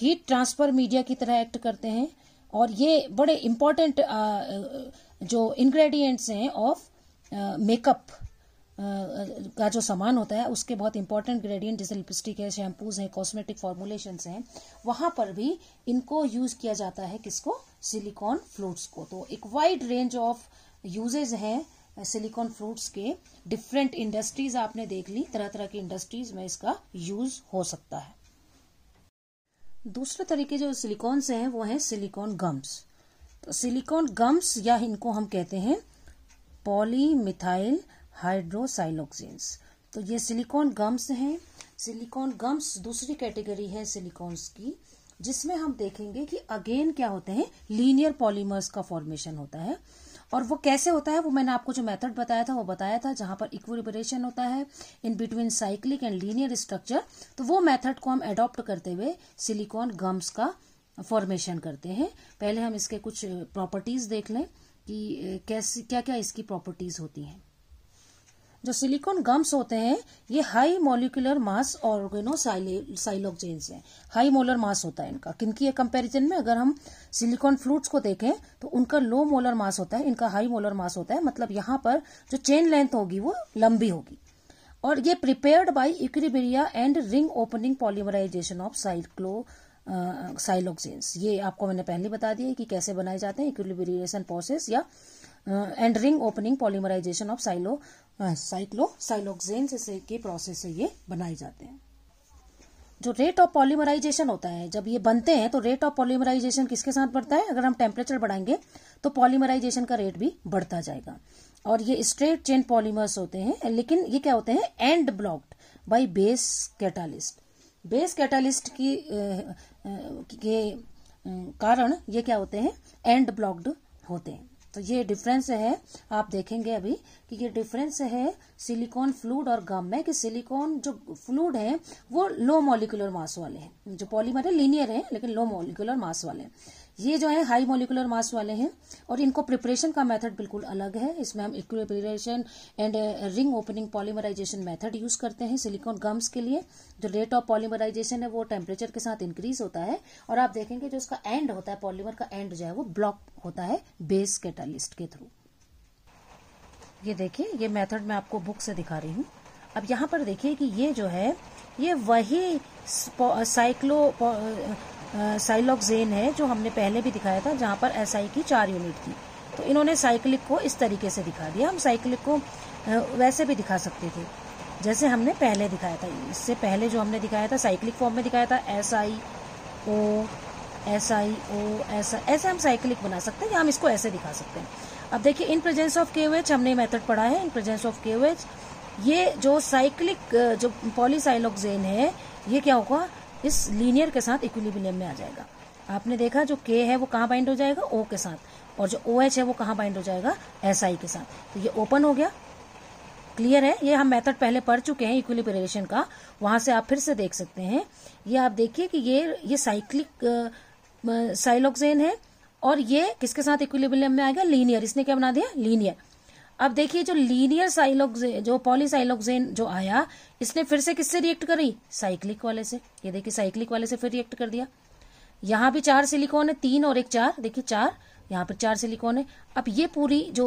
Speaker 1: हीट ट्रांसफर मीडिया की तरह एक्ट करते हैं और ये बड़े इम्पॉर्टेंट uh, uh, जो इंग्रेडिएंट्स हैं ऑफ मेकअप uh, का जो सामान होता है उसके बहुत इंपॉर्टेंट ग्रेडियंट जैसे लिपस्टिक है शैम्पूज हैं कॉस्मेटिक फॉर्मुलेशन हैं वहाँ पर भी इनको यूज किया जाता है किसको सिलिकॉन फ्लूट्स को तो एक वाइड रेंज ऑफ यूजेज हैं सिलिकॉन फ्रूट्स के डिफरेंट इंडस्ट्रीज आपने देख ली तरह तरह की इंडस्ट्रीज में इसका यूज हो सकता है दूसरे तरीके जो सिलिकॉन से हैं वो हैं सिलिकॉन गम्स तो सिलिकॉन गम्स या इनको हम कहते हैं पॉलीमिथाइल हाइड्रोसाइलोक्सेंस तो ये सिलिकॉन गम्स हैं सिलिकॉन गम्स दूसरी कैटेगरी है सिलिकॉन्स की जिसमें हम देखेंगे कि अगेन क्या होते हैं लीनियर पॉलीमर्स का फॉर्मेशन होता है और वो कैसे होता है वो मैंने आपको जो मेथड बताया था वो बताया था जहां पर इक्विलिब्रेशन होता है in between cyclic and linear structure तो वो मेथड को हम एडॉप्ट करते हुए सिलिकॉन गम्स का फॉर्मेशन करते हैं पहले हम इसके कुछ प्रॉपर्टीज देख लें कि कैसे क्या क्या इसकी प्रॉपर्टीज होती हैं जो सिलिकॉन गम्स होते हैं ये हाई मोलिकुलर मास ऑर्गेनोसाइलोजेंस हैं हाई मोलर मास होता है इनका किनकी कंपैरिजन में अगर हम सिलिकॉन फ्लूड्स को देखें तो उनका लो मोलर मास होता है इनका हाई मोलर मास होता है मतलब यहाँ पर जो चेन लेंथ होगी वो लंबी होगी और ये prepared by equilibration and ring opening polymerisation of cyclo siloxanes ये आपको मैंने पहले बता दिया कि कैसे बनाए जाते हैं इक्विलिब्रिएशन प्रोसेस या and ring opening polymerisation of silo cyclo siloxanes के प्रोसेस से ये बनाए जाते हैं जो रेट ऑफ पॉलीमराइजेशन होता है जब ये बनते हैं तो रेट ऑफ पॉलीमराइजेशन किसके साथ बढ़ता है अगर हम टेम्परेचर बढ़ाएंगे तो पॉलीमराइजेशन का रेट भी बढ़ता जाएगा और ये स्ट्रेट चेन पॉलीमर्स होते हैं लेकिन ये क्या होते हैं end blocked by base catalyst base catalyst की के कारण ये क्या होते हैं एंड ब्लॉक्ड होते हैं तो ये डिफरेंस है आप देखेंगे अभी कि ये डिफरेंस है सिलिकॉन फ्लूड और गम में कि सिलिकॉन जो फ्लूड है वो लो मॉलिकुलर मास वाले हैं जो पॉलीमर है लीनियर है लेकिन लो मॉलिकुलर मास वाले हैं ये जो है हाई मोलिकुलर मास वाले हैं और इनको प्रिपरेशन का मेथड बिल्कुल अलग है इसमें हम equilibration and ring opening polymerisation method use करते हैं सिलिकॉन गम्स के लिए जो रेट ऑफ पॉलीमराइजेशन है वो टेम्परेचर के साथ इंक्रीज होता है और आप देखेंगे जो उसका एंड होता है पॉलीमर का एंड जो है वो ब्लॉक होता है बेस कैटालिस्ट के थ्रू ये देखिए ये मेथड मैं आपको बुक से दिखा रही हूँ अब यहाँ पर देखिए कि ये जो है ये वही साइक्लो साइलॉक्जेन है जो हमने पहले भी दिखाया था जहाँ पर एस की चार यूनिट थी तो इन्होंने साइक्लिक को इस तरीके से दिखा दिया हम साइक्लिक को वैसे भी दिखा सकते थे जैसे हमने पहले दिखाया था इससे पहले जो हमने दिखाया था साइक्लिक फॉर्म में दिखाया था S I O S I O S ऐसे हम साइक्लिक बना सकते हैं या हम इसको ऐसे दिखा सकते हैं अब देखिए इन प्रेजेंस ऑफ के हमने मेथड पढ़ा है इन प्रेजेंस ऑफ के ये जो साइक्लिक जो पॉलीसाइलोक्जेन है ये क्या होगा इस लीनियर के साथ इक्विलिब्रियम में आ जाएगा आपने देखा जो के है वो कहाँ बाइंड हो जाएगा ओ के साथ और जो ओ OH है वो कहाँ बाइंड हो जाएगा एस SI के साथ तो ये ओपन हो गया क्लियर है ये हम मेथड पहले पढ़ चुके हैं इक्विलिब्रेशन का वहां से आप फिर से देख सकते हैं ये आप देखिए कि ये ये साइक्लिक साइलोक्सेन है और ये किसके साथ इक्विलिब्रियम में आएगा लीनियर इसने क्या बना दिया लीनियर अब देखिए जो लीनियर साइलोक्स जो पॉलीसाइलोक्सेन जो आया इसने फिर से किससे रिएक्ट करी साइक्लिक वाले से ये देखिए साइक्लिक वाले से फिर रिएक्ट कर दिया यहाँ भी चार सिलिकॉन है तीन और एक चार देखिए चार यहाँ पर चार सिलिकॉन है अब ये पूरी जो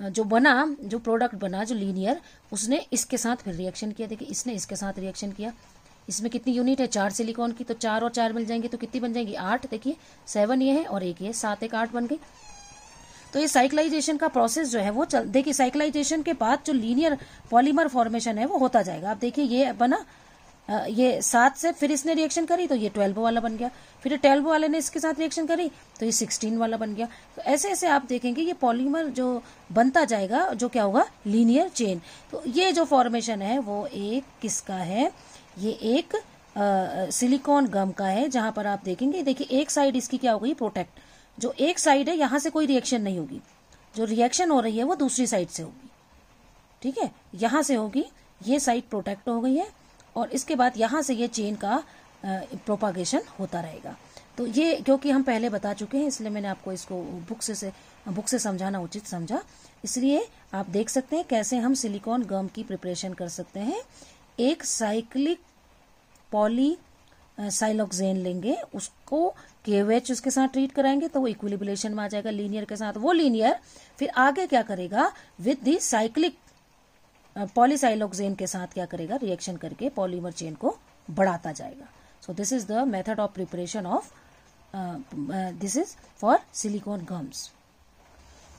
Speaker 1: जो बना जो प्रोडक्ट बना जो लीनियर उसने इसके साथ फिर रिएक्शन किया देखिए इसने इसके साथ रिएक्शन किया इसमें कितनी यूनिट है चार सिलिकॉन की तो चार और चार मिल जाएंगे तो कितनी बन जाएंगी आठ देखिए सेवन ये है और एक ये सात एक आठ बन गई तो ये साइक्लाइजेशन का प्रोसेस जो है वो चल देखिए साइक्लाइजेशन के बाद जो लीनियर पॉलीमर फॉर्मेशन है वो होता जाएगा आप देखिए ये बना ये सात से फिर इसने रिएक्शन करी तो ये ट्वेल्व वाला बन गया फिर ट्वेल्व वाले ने इसके साथ रिएक्शन करी तो ये सिक्सटीन वाला बन गया तो ऐसे ऐसे आप देखेंगे ये पॉलीमर जो बनता जाएगा जो क्या होगा लीनियर चेन तो ये जो फॉर्मेशन है वो एक किसका है ये एक सिलिकॉन गम का है जहां पर आप देखेंगे देखिए एक साइड इसकी क्या हो गई प्रोटेक्ट जो एक साइड है यहां से कोई रिएक्शन नहीं होगी जो रिएक्शन हो रही है वो दूसरी साइड से होगी ठीक है यहां से होगी ये साइड प्रोटेक्ट हो गई है और इसके बाद यहां से ये चेन का प्रोपागेशन होता रहेगा तो ये क्योंकि हम पहले बता चुके हैं इसलिए मैंने आपको इसको बुक से बुक से समझाना उचित समझा इसलिए आप देख सकते हैं कैसे हम सिलिकॉन गम की प्रिपरेशन कर सकते हैं एक साइक्लिक पॉली साइलोक्जेन लेंगे उसको केवेच उसके साथ ट्रीट कराएंगे तो वो इक्विलिबुलेशन में आ जाएगा लीनियर के साथ वो लीनियर फिर आगे क्या करेगा विद दी साइक्लिक पॉलीसाइलोक्जेन के साथ क्या करेगा रिएक्शन करके पॉलीमर चेन को बढ़ाता जाएगा so this is the method of preparation of this is for silicone gums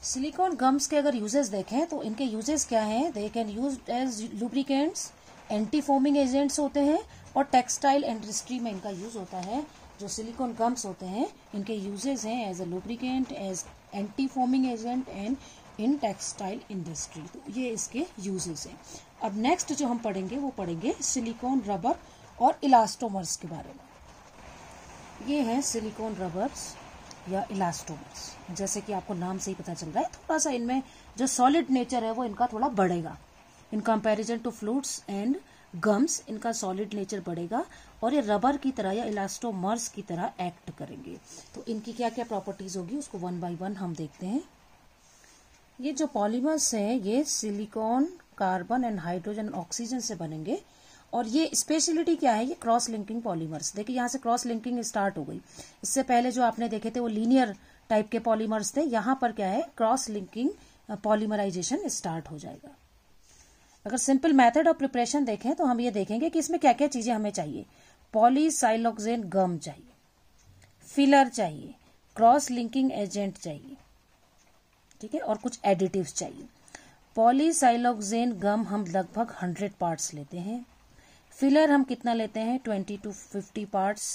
Speaker 1: silicone gums के अगर यूजेस देखें तो इनके यूजेस क्या हैं they can use as lubricants anti foaming agents होते हैं और टेक्सटाइल इंडस्ट्री में इनका यूज होता है जो सिलिकॉन गम्स होते हैं इनके यूजेज हैं as a lubricant as anti foaming agent and in textile industry तो ये इसके यूजेज हैं अब नेक्स्ट जो हम पढ़ेंगे वो पढ़ेंगे सिलिकॉन रबर और इलास्टोमर्स के बारे में ये हैं सिलिकॉन रबर्स या इलास्टोमर्स जैसे कि आपको नाम से ही पता चल रहा है थोड़ा सा इनमें जो सॉलिड नेचर है वो इनका थोड़ा बढ़ेगा in comparison to fluids and gums इनका सॉलिड नेचर बढ़ेगा और ये रबर की तरह या इलास्टोमर्स की तरह एक्ट करेंगे तो इनकी क्या क्या प्रॉपर्टीज होगी उसको वन बाय वन हम देखते हैं ये जो पॉलीमर्स हैं ये silicon carbon and hydrogen oxygen से बनेंगे और ये स्पेशलिटी क्या है ये क्रॉस लिंकिंग पॉलीमर्स देखिए यहाँ से क्रॉस लिंकिंग स्टार्ट हो गई इससे पहले जो आपने देखे थे वो लीनियर टाइप के पॉलीमर्स थे यहाँ पर क्या है क्रॉस लिंकिंग पॉलीमराइजेशन स्टार्ट हो जाएगा अगर सिंपल मेथड ऑफ प्रिपरेशन देखें तो हम ये देखेंगे कि इसमें क्या क्या चीजें हमें चाहिए पॉलीसाइलोक्सेन गम चाहिए फिलर चाहिए क्रॉस लिंकिंग एजेंट चाहिए ठीक है और कुछ एडिटिव्स चाहिए पॉलीसाइलोक्सेन गम हम लगभग हंड्रेड पार्ट्स लेते हैं फिलर हम कितना लेते हैं ट्वेंटी टू फिफ्टी पार्ट्स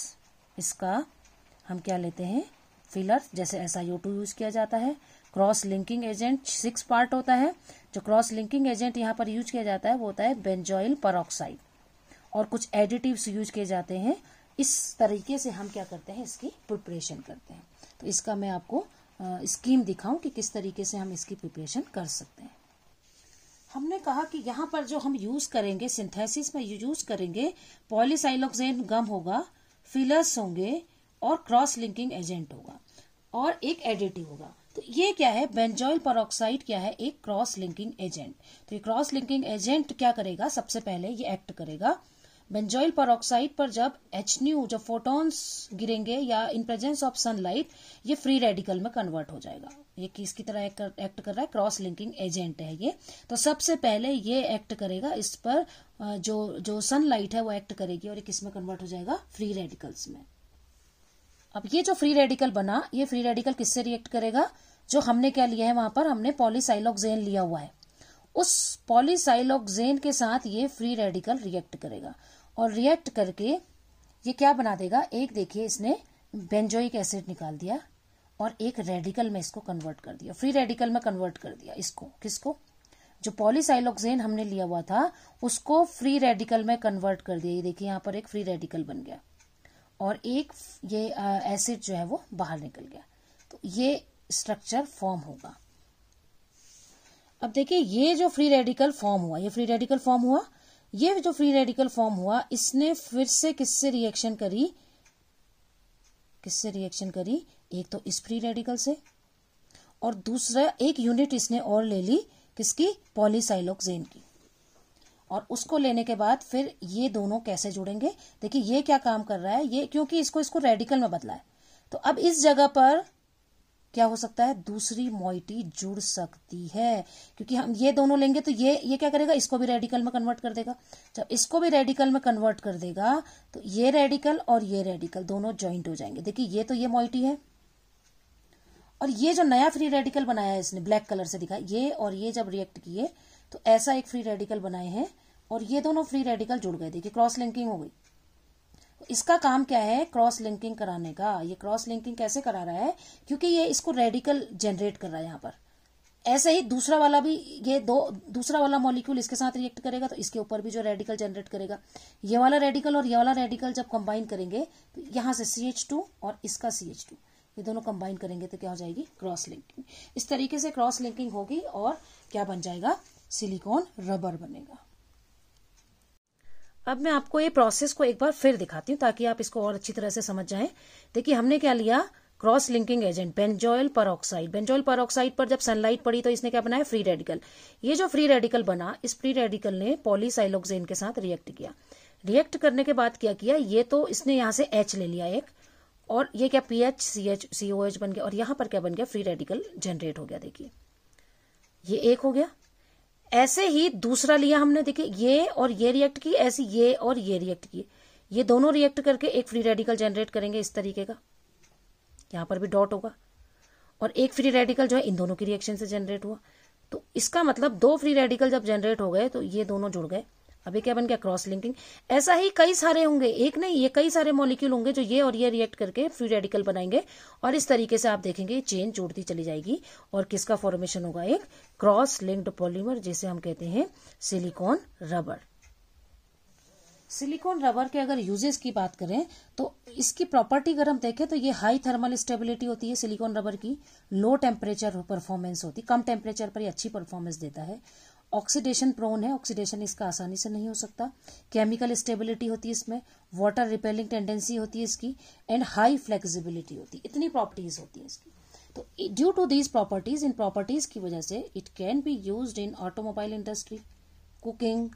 Speaker 1: इसका हम क्या लेते हैं फिलर जैसे एस टू यूज किया जाता है cross linking agent six part होता है जो क्रॉस लिंकिंग एजेंट यहाँ पर यूज किया जाता है वो होता है बेंजॉइल परऑक्साइड और कुछ एडिटिव्स यूज किए जाते हैं इस तरीके से हम क्या करते हैं इसकी प्रिपरेशन करते हैं तो इसका मैं आपको स्कीम दिखाऊं कि किस तरीके से हम इसकी प्रिपरेशन कर सकते हैं हमने कहा कि यहाँ पर जो हम यूज करेंगे सिंथेसिस में यूज करेंगे पॉलीसाइलोक्सेन गम होगा फिलर्स होंगे और क्रॉस लिंकिंग एजेंट होगा और एक एडिटिव होगा तो ये क्या है बेंजॉइल परोक्साइड क्या है एक क्रॉस लिंकिंग एजेंट तो ये क्रॉस लिंकिंग एजेंट क्या करेगा सबसे पहले ये एक्ट करेगा बेंजॉइल परोक्साइड पर जब एच न्यू जब फोटॉन्स गिरेंगे या इन प्रेजेंस ऑफ सनलाइट ये फ्री रेडिकल में कन्वर्ट हो जाएगा ये किसकी तरह एक्ट कर, एक्ट कर रहा है क्रॉस लिंकिंग एजेंट है ये तो सबसे पहले ये एक्ट करेगा इस पर जो जो सनलाइट है वो एक्ट करेगी और ये किस में कन्वर्ट हो जाएगा फ्री रेडिकल्स में अब ये जो फ्री रेडिकल बना ये फ्री रेडिकल किससे रिएक्ट करेगा जो हमने क्या लिया है वहां पर हमने पॉलीसाइलॉक्जेन लिया हुआ है उस पॉलीसाइलॉक्जेन के साथ ये फ्री रेडिकल रिएक्ट करेगा और रिएक्ट करके ये क्या बना देगा एक देखिए इसने बेंजोइक एसिड निकाल दिया और एक रेडिकल में इसको कन्वर्ट कर दिया फ्री रेडिकल में कन्वर्ट कर दिया इसको किसको जो पॉलीसाइलोक्सेन हमने लिया हुआ था उसको फ्री रेडिकल में कन्वर्ट कर दिया ये देखिए यहाँ पर एक फ्री रेडिकल बन गया और एक ये एसिड जो है वो बाहर निकल गया तो ये स्ट्रक्चर फॉर्म होगा अब देखिए ये जो फ्री रेडिकल फॉर्म हुआ ये फ्री रेडिकल फॉर्म हुआ ये जो फ्री रेडिकल फॉर्म हुआ इसने फिर से किससे रिएक्शन करी किससे रिएक्शन करी एक तो इस फ्री रेडिकल से और दूसरा एक यूनिट इसने और ले ली किसकी पॉलीसाइलोक्सेन की और उसको लेने के बाद फिर ये दोनों कैसे जुड़ेंगे देखिए ये क्या काम कर रहा है ये क्योंकि इसको इसको रेडिकल में बदला है तो अब इस जगह पर क्या हो सकता है दूसरी मोइटी जुड़ सकती है क्योंकि हम ये दोनों लेंगे तो ये ये क्या करेगा इसको भी रेडिकल में कन्वर्ट कर देगा जब इसको भी रेडिकल में कन्वर्ट कर देगा तो ये रेडिकल और ये रेडिकल दोनों ज्वाइंट हो जाएंगे देखिए ये तो ये मोइटी है और ये जो नया फ्री रेडिकल बनाया है इसने ब्लैक कलर से दिखा ये और ये जब रिएक्ट किए तो ऐसा एक फ्री रेडिकल बनाए हैं और ये दोनों फ्री रेडिकल जुड़ गए देखिए क्रॉस लिंकिंग हो गई इसका काम क्या है क्रॉस लिंकिंग कराने का ये क्रॉस लिंकिंग कैसे करा रहा है क्योंकि ये इसको रेडिकल जनरेट कर रहा है यहां पर ऐसे ही दूसरा वाला भी ये दो दूसरा वाला मॉलिक्यूल इसके साथ रिएक्ट करेगा तो इसके ऊपर भी जो रेडिकल जनरेट करेगा ये वाला रेडिकल और ये वाला रेडिकल जब कंबाइन करेंगे तो यहां से सी एच टू और इसका सी एच टू ये दोनों कंबाइन करेंगे तो क्या हो जाएगी क्रॉस लिंकिंग इस तरीके से क्रॉस लिंकिंग होगी और क्या बन जाएगा सिलिकॉन रबर बनेगा अब मैं आपको ये प्रोसेस को एक बार फिर दिखाती हूँ ताकि आप इसको और अच्छी तरह से समझ जाए देखिए हमने क्या लिया cross linking agent benzoyl peroxide benzoyl peroxide पर जब सनलाइट पड़ी तो इसने क्या बनाया फ्री रेडिकल ये जो फ्री रेडिकल बना इस फ्री रेडिकल ने पॉलीसाइलोक्सेन के साथ रिएक्ट किया रिएक्ट करने के बाद क्या किया ये तो इसने यहां से एच ले लिया एक और ये क्या P H C H C O H बन गया और यहां पर क्या बन गया फ्री रेडिकल जनरेट हो गया देखिए ये एक हो गया ऐसे ही दूसरा लिया हमने देखिए ये और ये रिएक्ट की ऐसी ये और ये रिएक्ट की ये दोनों रिएक्ट करके एक फ्री रेडिकल जनरेट करेंगे इस तरीके का यहां पर भी डॉट होगा और एक फ्री रेडिकल जो है इन दोनों की रिएक्शन से जनरेट हुआ तो इसका मतलब दो फ्री रेडिकल जब जनरेट हो गए तो ये दोनों जुड़ गए अभी क्या बन गया क्रॉस लिंकिंग ऐसा ही कई सारे होंगे एक नहीं ये कई सारे मॉलिक्यूल होंगे जो ये और ये रिएक्ट करके फ्री रेडिकल बनाएंगे और इस तरीके से आप देखेंगे चेन जोड़ती चली जाएगी और किसका फॉर्मेशन होगा एक क्रॉस लिंक्ड पॉलीमर जिसे हम कहते हैं सिलिकॉन रबर सिलिकॉन रबर के अगर यूजेस की बात करें तो इसकी प्रॉपर्टी अगर हम देखें तो ये हाई थर्मल स्टेबिलिटी होती है सिलिकॉन रबर की लो टेम्परेचर परफॉर्मेंस होती है कम टेम्परेचर पर ये अच्छी परफॉर्मेंस देता है ऑक्सीडेशन प्रोन है ऑक्सीडेशन इसका आसानी से नहीं हो सकता केमिकल स्टेबिलिटी होती है इसमें वाटर रिपेलिंग टेंडेंसी होती है इसकी एंड हाई फ्लेक्सिबिलिटी होती है इतनी प्रॉपर्टीज होती है इसकी तो ड्यू टू दीज प्रॉपर्टीज इन प्रॉपर्टीज की वजह से it can be use in automobile industry cooking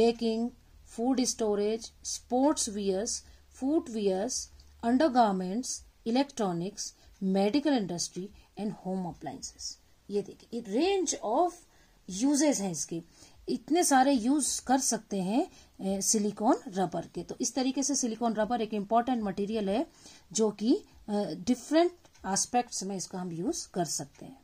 Speaker 1: baking food storage sports wears food wears under garments electronics medical industry and home appliances ये देखिए रेंज ऑफ यूजेस हैं इसके इतने सारे यूज कर सकते हैं सिलिकॉन रबर के तो इस तरीके से सिलिकॉन रबर एक इम्पॉर्टेंट मटेरियल है जो कि डिफरेंट एस्पेक्ट्स में इसका हम यूज कर सकते हैं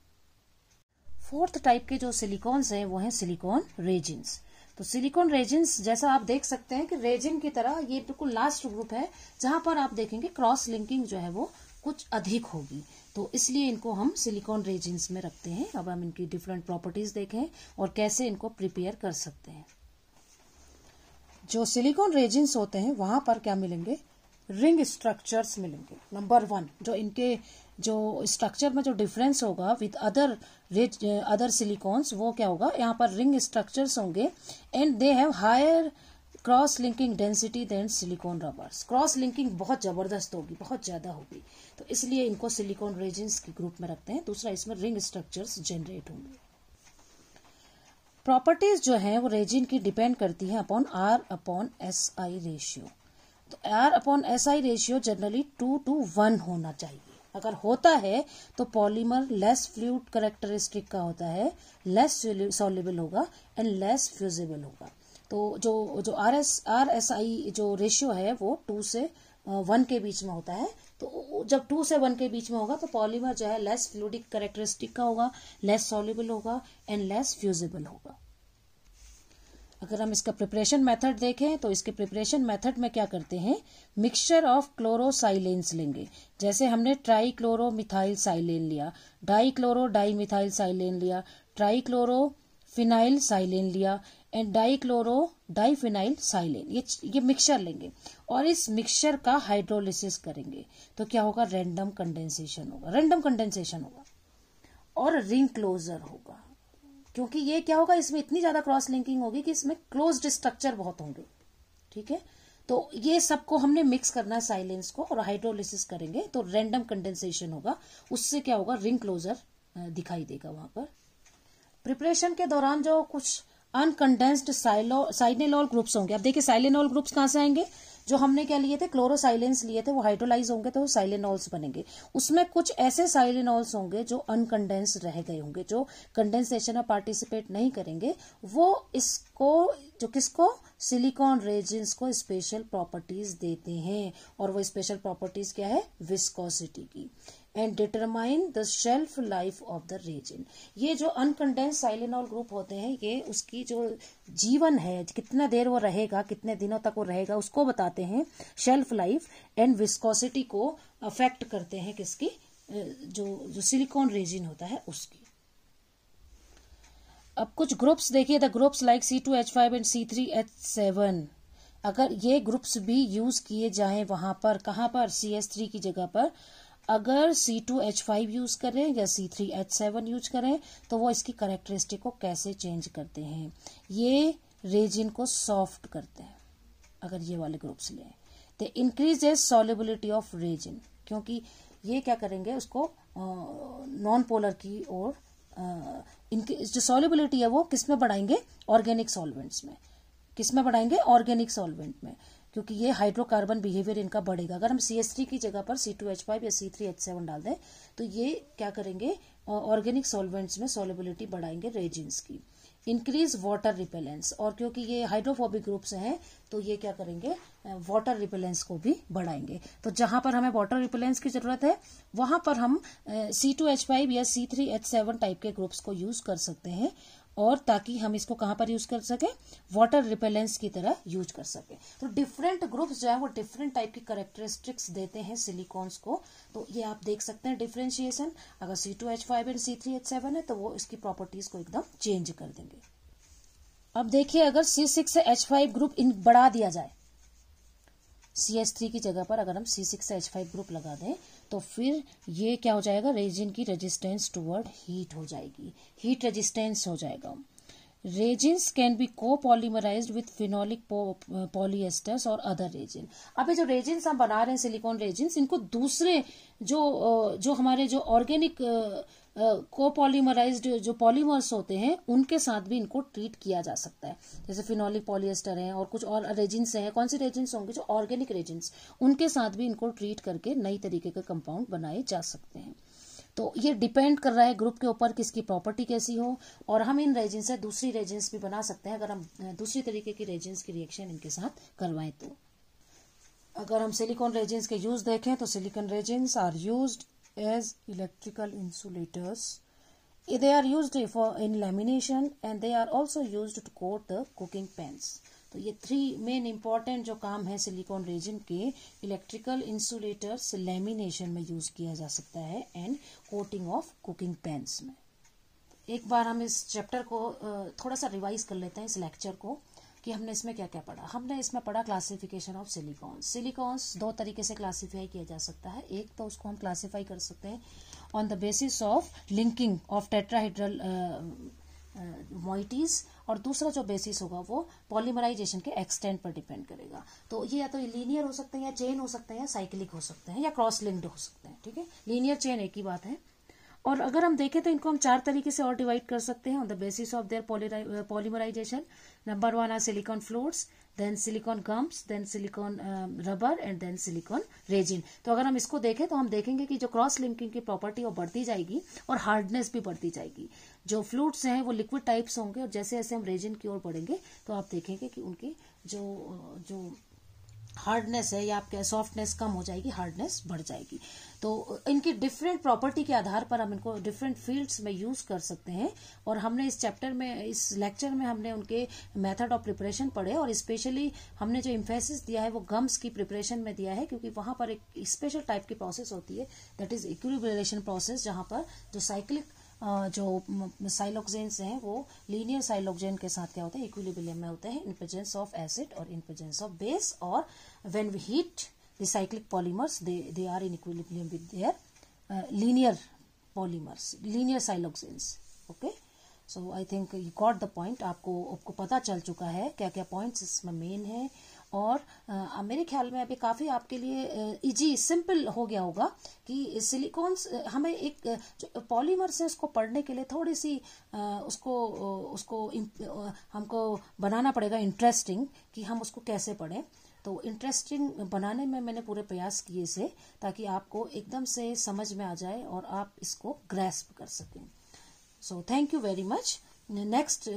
Speaker 1: फोर्थ टाइप के जो सिलिकॉन्स हैं वो हैं सिलिकॉन रेजिन्स तो सिलिकॉन रेजिन्स जैसा आप देख सकते हैं कि रेजिन की तरह ये बिल्कुल लास्ट ग्रुप है जहां पर आप देखेंगे क्रॉस लिंकिंग जो है वो कुछ अधिक होगी तो इसलिए इनको हम सिलिकॉन रेजिन्स में रखते हैं अब हम इनकी डिफरेंट प्रॉपर्टीज़ देखें और कैसे इनको प्रिपेयर कर सकते हैं जो सिलिकॉन रेजिन्स होते हैं वहां पर क्या मिलेंगे रिंग स्ट्रक्चर्स मिलेंगे नंबर वन जो इनके जो स्ट्रक्चर में जो डिफरेंस होगा विद अदर रेज अदर सिलिकॉन्स वो क्या होगा यहाँ पर रिंग स्ट्रक्चर्स होंगे and they have higher cross linking density than silicone rubbers cross linking बहुत ज़बरदस्त होगी बहुत ज़्यादा होगी तो इसलिए इनको सिलिकॉन रेजिन्स के ग्रुप में रखते हैं दूसरा इसमें रिंग स्ट्रक्चर्स जनरेट होंगे प्रॉपर्टीज जो है वो रेजिन की डिपेंड करती है upon R upon S I ratio तो R upon S I ratio generally two to one होना चाहिए अगर होता है तो पॉलीमर लेस फ्लूड करेक्टरिस्टिक का होता है लेस सॉल्युबल होगा एंड लेस फ्यूजेबल होगा तो जो जो R S R S I जो रेशियो है वो टू से वन uh, के बीच में होता है तो जब टू से वन के बीच में होगा तो पॉलीमर जो है लेस फ्लूडिक करेक्टरिस्टिक का होगा लेस सॉल्युबल होगा एंड लेस फ्यूजिबल होगा अगर हम इसका प्रिपरेशन मेथड देखें तो इसके प्रिपरेशन मेथड में क्या करते हैं मिक्सचर ऑफ क्लोरोसाइलेंस लेंगे जैसे हमने ट्राई क्लोरो मिथाइल साइलेन लिया di chloro di methyl silane लिया ट्राई क्लोरो फिनाइल साइलेन लिया एंड डाइक्लोरो डाइफिनाइल साइलिन ये ये मिक्सचर लेंगे और इस मिक्सचर का हाइड्रोलिसिस करेंगे तो क्या होगा रैंडम कंडेंसेशन होगा रैंडम कंडेंसेशन होगा और रिंग क्लोजर होगा क्योंकि ये क्या होगा इसमें इतनी ज्यादा क्रॉस लिंकिंग होगी कि इसमें क्लोज स्ट्रक्चर बहुत होंगे ठीक है तो ये सबको हमने मिक्स करना है साइलेंस को और हाइड्रोलिसिस करेंगे तो रैंडम कंडेंसेशन होगा उससे क्या होगा रिंग क्लोजर दिखाई देगा वहां पर प्रिपरेशन के दौरान जो कुछ अनकंडेंस्ड साइनेलॉल ग्रुप्स होंगे अब देखिए साइलेनॉल ग्रुप्स कहाँ से आएंगे जो हमने क्या लिए थे क्लोरोसाइलेंस लिए थे वो हाइड्रोलाइज होंगे तो वो साइलेनॉल्स बनेंगे उसमें कुछ ऐसे साइलेनॉल्स होंगे जो अनकंडेंस रह गए होंगे जो कंडेंसेशन में पार्टिसिपेट नहीं करेंगे वो इसको जो किसको सिलिकॉन रेजिन्स को स्पेशल प्रॉपर्टीज देते हैं और वो स्पेशल प्रॉपर्टीज क्या है विस्कोसिटी की and determine the shelf life of the reason ये जो अनकंडेंस साइलेनॉल ग्रुप होते हैं ये उसकी जो जीवन है कितना देर वो रहेगा कितने दिनों तक वो रहेगा उसको बताते हैं शेल्फ लाइफ एंड विस्कोसिटी को अफेक्ट करते हैं किसकी जो जो सिलिकॉन रेजिन होता है उसकी अब कुछ ग्रुप्स देखिए the groups like C two H five and C three H seven अगर ये ग्रुप्स भी यूज किए जाएं वहां पर कहां पर सी एस थ्री की जगह पर अगर C two H five use करें या C three H seven use करें तो वो इसकी करेक्टरिस्टिक को कैसे चेंज करते हैं ये रेजिन को सॉफ्ट करते हैं अगर ये वाले ग्रुप्स लें तो increase as solubility of resin क्योंकि ये क्या करेंगे उसको नॉन पोलर की ओर इनकी जो सॉलिबिलिटी है वो किस में बढ़ाएंगे ऑर्गेनिक सॉल्वेंट्स में किस में बढ़ाएंगे ऑर्गेनिक सॉल्वेंट में क्योंकि ये हाइड्रोकार्बन बिहेवियर इनका बढ़ेगा अगर हम सी एस थ्री की जगह पर सी टू एच फाइव या सी थ्री एच सेवन डाल दें तो ये क्या करेंगे ऑर्गेनिक सॉल्वेंट्स में सॉलेबिलिटी बढ़ाएंगे रेजिन्स की इंक्रीज वाटर रिपेलेंस और क्योंकि ये हाइड्रोफोबिक ग्रुप्स हैं तो ये क्या करेंगे वाटर रिपेलेंस को भी बढ़ाएंगे तो जहां पर हमें वाटर रिपेलेंस की जरूरत है वहां पर हम सी टू एच फाइव या C three H seven type के ग्रुप्स को यूज कर सकते हैं और ताकि हम इसको कहाँ पर यूज कर सकें वाटर रिपेलेंस की तरह यूज कर सकें तो डिफरेंट ग्रुप्स जो है वो डिफरेंट टाइप की करेक्टरिस्टिक्स देते हैं सिलिकॉन्स को तो ये आप देख सकते हैं डिफ्रेंशिएशन अगर C two H five and C three H seven है तो वो इसकी प्रॉपर्टीज को एकदम चेंज कर देंगे अब देखिए अगर सी सिक्स से एच फाइव ग्रुप इन बढ़ा दिया जाए सी एच थ्री की जगह पर अगर हम सी सिक्स से एच फाइव ग्रुप लगा दें तो फिर ये क्या हो जाएगा रेजिन की रेजिस्टेंस टूवर्ड हीट हो जाएगी हीट रेजिस्टेंस हो जाएगा resins can be copolymerise with phenolic polyesters और अदर रेजिन अब ये जो रेजिन्स हम बना रहे हैं सिलिकॉन रेजिन्स इनको दूसरे जो जो हमारे जो ऑर्गेनिक कोपॉलीमराइज्ड जो पॉलीमर्स होते हैं उनके साथ भी इनको ट्रीट किया जा सकता है जैसे फिनोलिक पॉलिएस्टर हैं और कुछ और रेजिन्स हैं कौन से रेजिन्स होंगे जो ऑर्गेनिक रेजिन्स उनके साथ भी इनको ट्रीट करके नई तरीके के कंपाउंड बनाए जा सकते हैं तो ये डिपेंड कर रहा है ग्रुप के ऊपर किसकी प्रॉपर्टी कैसी हो और हम इन रेजिन से दूसरी रेजिन्स भी बना सकते हैं अगर हम दूसरी तरीके की रेजिन्स की रिएक्शन इनके साथ करवाएं तो अगर हम सिलिकॉन रेजिन्स के यूज देखें तो silicone resins are used as electrical insulators. They are used for in lamination and they are also used to coat the cooking pans. तो ये थ्री मेन इम्पॉर्टेंट जो काम है सिलिकॉन रेजिन के electrical insulators lamination में use किया जा सकता है and coating of cooking pans में एक बार हम इस चैप्टर को थोड़ा सा रिवाइज कर लेते हैं इस लेक्चर को कि हमने इसमें क्या क्या पढ़ा हमने इसमें पढ़ा क्लासिफिकेशन ऑफ सिलिकॉन्स सिलिकॉन्स दो तरीके से क्लासिफाई किया जा सकता है एक तो उसको हम क्लासिफाई कर सकते हैं on the basis of linking of tetrahedral moieties और दूसरा जो बेसिस होगा वो पॉलीमराइजेशन के एक्सटेंट पर डिपेंड करेगा तो ये या तो लीनियर हो सकते हैं या चेन हो सकते हैं या साइक्लिक हो सकते हैं या क्रॉस लिंक्ड हो सकते हैं ठीक है लीनियर चेन एक ही बात है और अगर हम देखें तो इनको हम चार तरीके से और डिवाइड कर सकते हैं on the basis of their polymerisation Number one are silicon floors, then silicone gums then silicone rubber and then silicone resin तो अगर हम इसको देखें तो हम देखेंगे कि जो क्रॉस लिंकिंग की प्रॉपर्टी वो बढ़ती जाएगी और हार्डनेस भी बढ़ती जाएगी जो फ्लूड्स हैं वो लिक्विड टाइप्स होंगे और जैसे जैसे हम रेजिन की ओर बढ़ेंगे तो आप देखेंगे कि उनके जो जो हार्डनेस है या आपके सॉफ्टनेस कम हो जाएगी हार्डनेस बढ़ जाएगी तो इनकी डिफरेंट प्रॉपर्टी के आधार पर हम इनको डिफरेंट फील्ड्स में यूज कर सकते हैं और हमने इस चैप्टर में इस लेक्चर में हमने उनके मेथड ऑफ प्रिपरेशन पढ़े और स्पेशली हमने जो इम्फेसिस दिया है वो गम्स की प्रिपरेशन में दिया है क्योंकि वहां पर एक स्पेशल टाइप की प्रोसेस होती है दैट इज इक्विब्रेशन प्रोसेस जहां पर जो साइक्लिक जो साइलोक्जेंस हैं वो लीनियर साइलोक्जेन के साथ क्या होता है इक्विलिब्रियम में होते हैं इन प्रेजेंस ऑफ एसिड और इन प्रेजेंस ऑफ बेस और when we heat recyclic polymers they they are in equilibrium with their linear polymers linear siloxanes okay so I think you got the point आपको आपको पता चल चुका है क्या क्या पॉइंट्स इसमें मेन है और आ, मेरे ख्याल में अभी काफ़ी आपके लिए इजी सिंपल हो गया होगा कि सिलिकॉन्स हमें एक पॉलीमर पॉलीमर्स है उसको पढ़ने के लिए थोड़ी सी आ, उसको उसको हमको बनाना पड़ेगा इंटरेस्टिंग कि हम उसको कैसे पढ़ें तो इंटरेस्टिंग बनाने में मैंने पूरे प्रयास किए इसे ताकि आपको एकदम से समझ में आ जाए और आप इसको ग्रेस्प कर सकें so thank you very much next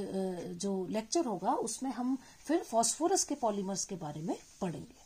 Speaker 1: जो लेक्चर होगा उसमें हम फिर फॉस्फोरस के पॉलीमर्स के बारे में पढ़ेंगे